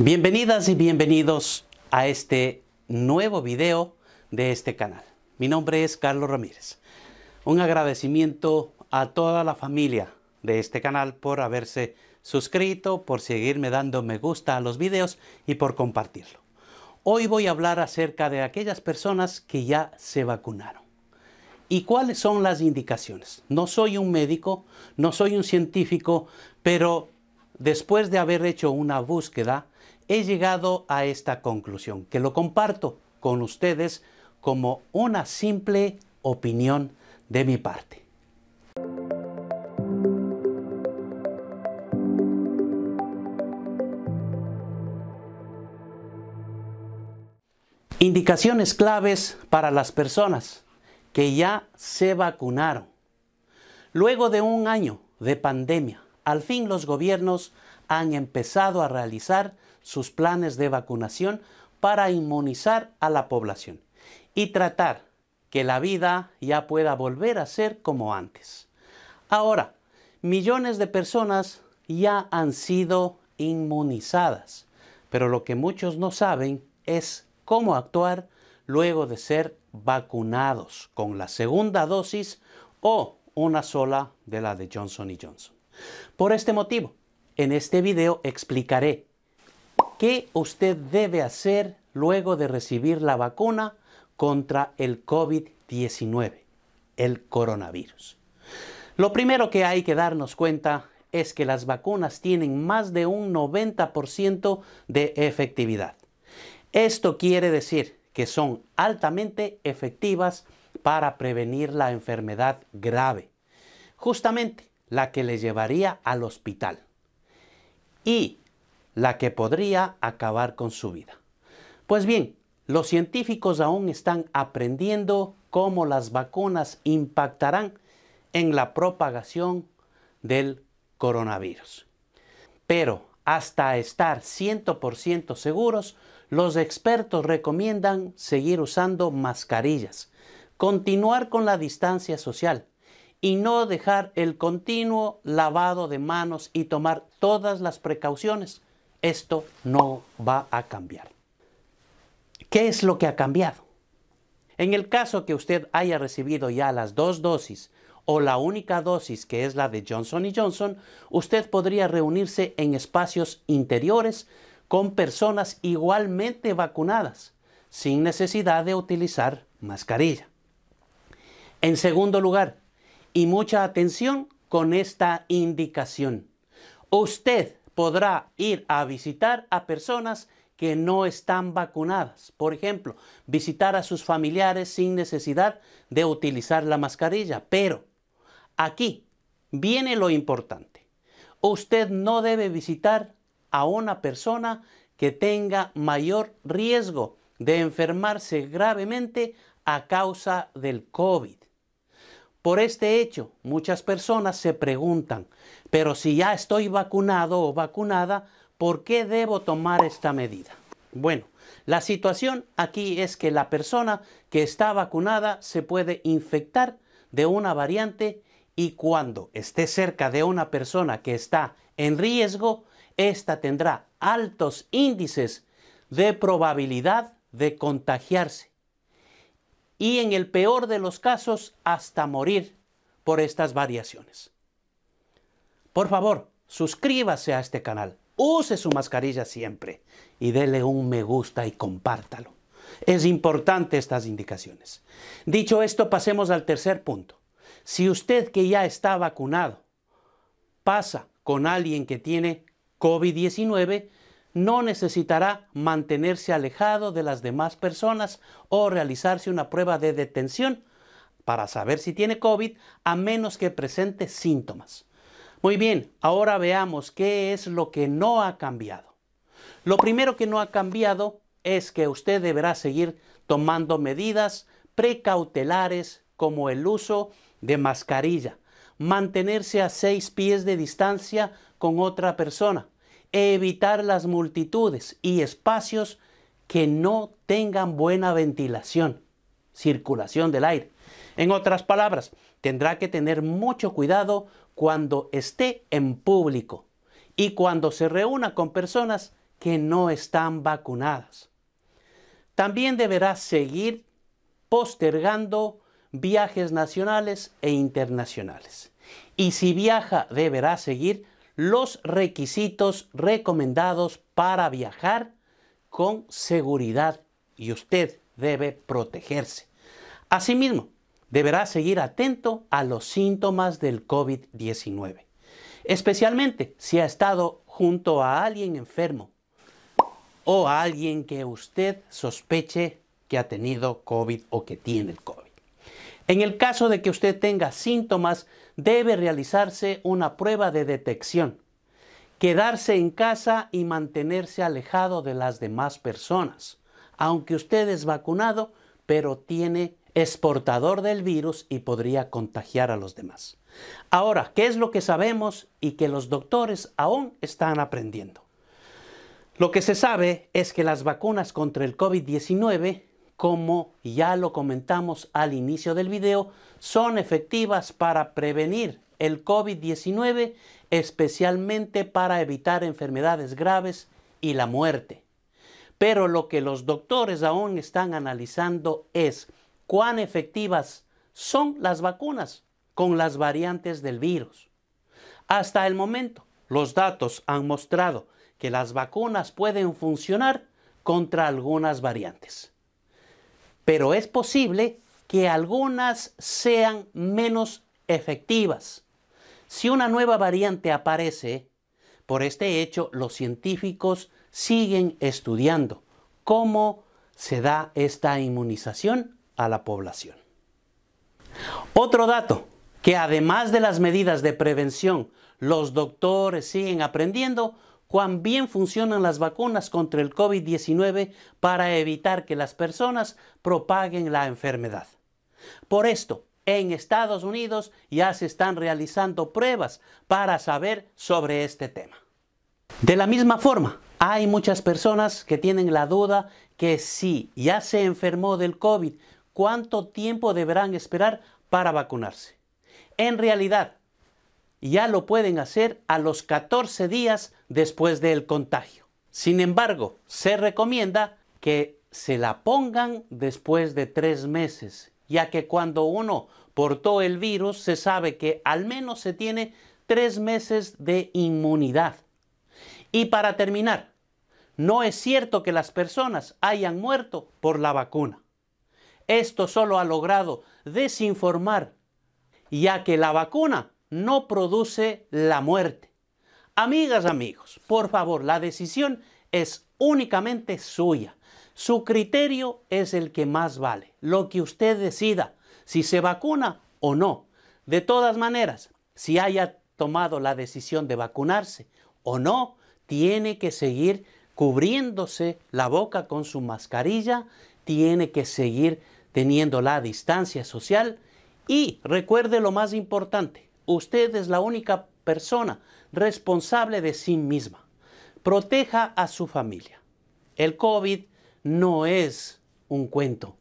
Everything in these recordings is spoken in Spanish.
Bienvenidas y bienvenidos a este nuevo video de este canal. Mi nombre es Carlos Ramírez. Un agradecimiento a toda la familia de este canal por haberse suscrito, por seguirme dando me gusta a los videos y por compartirlo. Hoy voy a hablar acerca de aquellas personas que ya se vacunaron. ¿Y cuáles son las indicaciones? No soy un médico, no soy un científico, pero después de haber hecho una búsqueda, he llegado a esta conclusión, que lo comparto con ustedes como una simple opinión de mi parte. Indicaciones claves para las personas que ya se vacunaron. Luego de un año de pandemia, al fin los gobiernos han empezado a realizar sus planes de vacunación para inmunizar a la población y tratar que la vida ya pueda volver a ser como antes. Ahora, millones de personas ya han sido inmunizadas, pero lo que muchos no saben es cómo actuar luego de ser vacunados con la segunda dosis o una sola de la de Johnson Johnson. Por este motivo, en este video explicaré ¿Qué usted debe hacer luego de recibir la vacuna contra el COVID-19, el coronavirus? Lo primero que hay que darnos cuenta es que las vacunas tienen más de un 90% de efectividad. Esto quiere decir que son altamente efectivas para prevenir la enfermedad grave, justamente la que le llevaría al hospital. Y la que podría acabar con su vida. Pues bien, los científicos aún están aprendiendo cómo las vacunas impactarán en la propagación del coronavirus. Pero hasta estar 100% seguros, los expertos recomiendan seguir usando mascarillas, continuar con la distancia social y no dejar el continuo lavado de manos y tomar todas las precauciones esto no va a cambiar. ¿Qué es lo que ha cambiado? En el caso que usted haya recibido ya las dos dosis o la única dosis que es la de Johnson y Johnson, usted podría reunirse en espacios interiores con personas igualmente vacunadas, sin necesidad de utilizar mascarilla. En segundo lugar, y mucha atención con esta indicación, usted podrá ir a visitar a personas que no están vacunadas. Por ejemplo, visitar a sus familiares sin necesidad de utilizar la mascarilla. Pero aquí viene lo importante. Usted no debe visitar a una persona que tenga mayor riesgo de enfermarse gravemente a causa del COVID. Por este hecho, muchas personas se preguntan, pero si ya estoy vacunado o vacunada, ¿por qué debo tomar esta medida? Bueno, la situación aquí es que la persona que está vacunada se puede infectar de una variante y cuando esté cerca de una persona que está en riesgo, ésta tendrá altos índices de probabilidad de contagiarse y en el peor de los casos hasta morir por estas variaciones. Por favor, suscríbase a este canal, use su mascarilla siempre y déle un me gusta y compártalo. Es importante estas indicaciones. Dicho esto, pasemos al tercer punto. Si usted que ya está vacunado pasa con alguien que tiene COVID-19, no necesitará mantenerse alejado de las demás personas o realizarse una prueba de detención para saber si tiene COVID a menos que presente síntomas. Muy bien, ahora veamos qué es lo que no ha cambiado. Lo primero que no ha cambiado es que usted deberá seguir tomando medidas precautelares como el uso de mascarilla, mantenerse a seis pies de distancia con otra persona, evitar las multitudes y espacios que no tengan buena ventilación, circulación del aire. En otras palabras, tendrá que tener mucho cuidado cuando esté en público y cuando se reúna con personas que no están vacunadas. También deberá seguir postergando viajes nacionales e internacionales. Y si viaja, deberá seguir los requisitos recomendados para viajar con seguridad y usted debe protegerse. Asimismo, deberá seguir atento a los síntomas del COVID-19, especialmente si ha estado junto a alguien enfermo o a alguien que usted sospeche que ha tenido COVID o que tiene el COVID. En el caso de que usted tenga síntomas, debe realizarse una prueba de detección, quedarse en casa y mantenerse alejado de las demás personas, aunque usted es vacunado, pero tiene exportador del virus y podría contagiar a los demás. Ahora, ¿qué es lo que sabemos y que los doctores aún están aprendiendo? Lo que se sabe es que las vacunas contra el COVID-19 como ya lo comentamos al inicio del video, son efectivas para prevenir el COVID-19, especialmente para evitar enfermedades graves y la muerte. Pero lo que los doctores aún están analizando es cuán efectivas son las vacunas con las variantes del virus. Hasta el momento, los datos han mostrado que las vacunas pueden funcionar contra algunas variantes pero es posible que algunas sean menos efectivas. Si una nueva variante aparece, por este hecho los científicos siguen estudiando cómo se da esta inmunización a la población. Otro dato que además de las medidas de prevención los doctores siguen aprendiendo cuán bien funcionan las vacunas contra el COVID-19 para evitar que las personas propaguen la enfermedad. Por esto, en Estados Unidos ya se están realizando pruebas para saber sobre este tema. De la misma forma, hay muchas personas que tienen la duda que si ya se enfermó del COVID, ¿cuánto tiempo deberán esperar para vacunarse? En realidad, ya lo pueden hacer a los 14 días después del contagio. Sin embargo, se recomienda que se la pongan después de tres meses, ya que cuando uno portó el virus se sabe que al menos se tiene tres meses de inmunidad. Y para terminar, no es cierto que las personas hayan muerto por la vacuna. Esto solo ha logrado desinformar, ya que la vacuna no produce la muerte. Amigas, amigos, por favor, la decisión es únicamente suya. Su criterio es el que más vale, lo que usted decida, si se vacuna o no. De todas maneras, si haya tomado la decisión de vacunarse o no, tiene que seguir cubriéndose la boca con su mascarilla, tiene que seguir teniendo la distancia social y recuerde lo más importante, Usted es la única persona responsable de sí misma. Proteja a su familia. El COVID no es un cuento.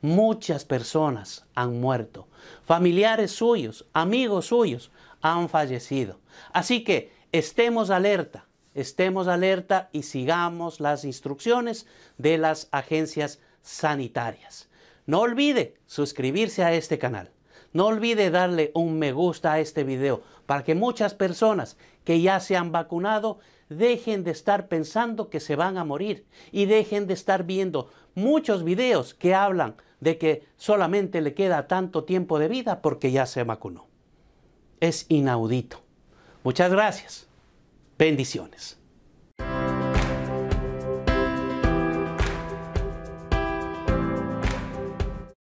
Muchas personas han muerto. Familiares suyos, amigos suyos han fallecido. Así que estemos alerta, estemos alerta y sigamos las instrucciones de las agencias sanitarias. No olvide suscribirse a este canal. No olvide darle un me gusta a este video para que muchas personas que ya se han vacunado dejen de estar pensando que se van a morir y dejen de estar viendo muchos videos que hablan de que solamente le queda tanto tiempo de vida porque ya se vacunó. Es inaudito. Muchas gracias. Bendiciones.